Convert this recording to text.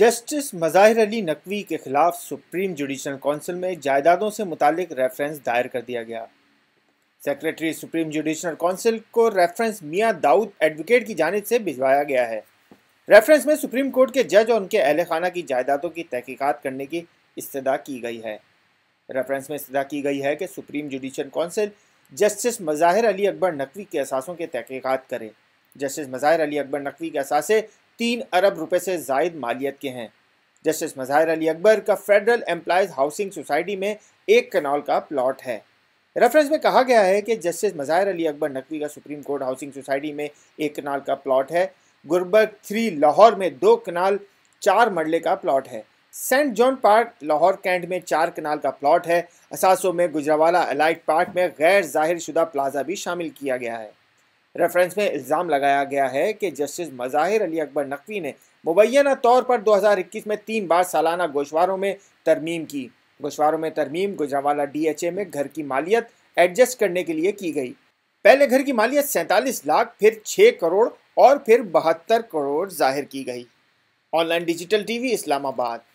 justice Mazahir Ali Naqvi के खिलाफ supreme judicial council में जायदादों से मुतालिक रेफरेंस दायर कर दिया गया सेक्रेटरी सुप्रीम जुडिशल काउंसिल को रेफरेंस मियाँ दाऊद एडवोकेट की जानब से भिजवाया गया है रेफरेंस में सुप्रीम कोर्ट के जज और उनके अहल खाना की जायदादों की तहकीक़त करने की इस्तः की गई है रेफरेंस में इस्तः की गई है कि supreme judicial council justice Mazahir Ali Akbar Naqvi के असासों की तहकीकात करे जस्टिस मज़ाहिर अली अकबर नकवी के असासे तीन अरब रुपए से जायद मालियत के हैं जस्टिस मज़ाहिर अली अकबर का फेडरल एम्प्लाइज हाउसिंग सोसाइटी में एक कनाल का प्लॉट है रेफरेंस में कहा गया है कि जस्टिस मज़ाहिर अली अकबर नकवी का सुप्रीम कोर्ट हाउसिंग सोसाइटी में एक कनाल का प्लॉट है गुरबर्ग थ्री लाहौर में दो कनाल चार मरले का प्लॉट है Saint John Park Lahore Cantt में चार कनाल का प्लॉट है असासों में गुजरावाला अलाइट पार्क में गैर जाहिर शुदा प्लाजा भी शामिल किया गया है रेफरेंस में इल्ज़ाम लगाया गया है कि जस्टिस मज़ाहिर अली अकबर नकवी ने मुबैना तौर पर 2021 में तीन बार सालाना गोशवारों में तरमीम की गोशवारों में तरमीम गुजरावाला डीएचए में घर की मालियत एडजस्ट करने के लिए की गई पहले घर की मालियत सैंतालीस लाख फिर छः करोड़ और फिर बहत्तर करोड़ जाहिर की गई ऑनलाइन डिजिटल वी इस्लामाबाद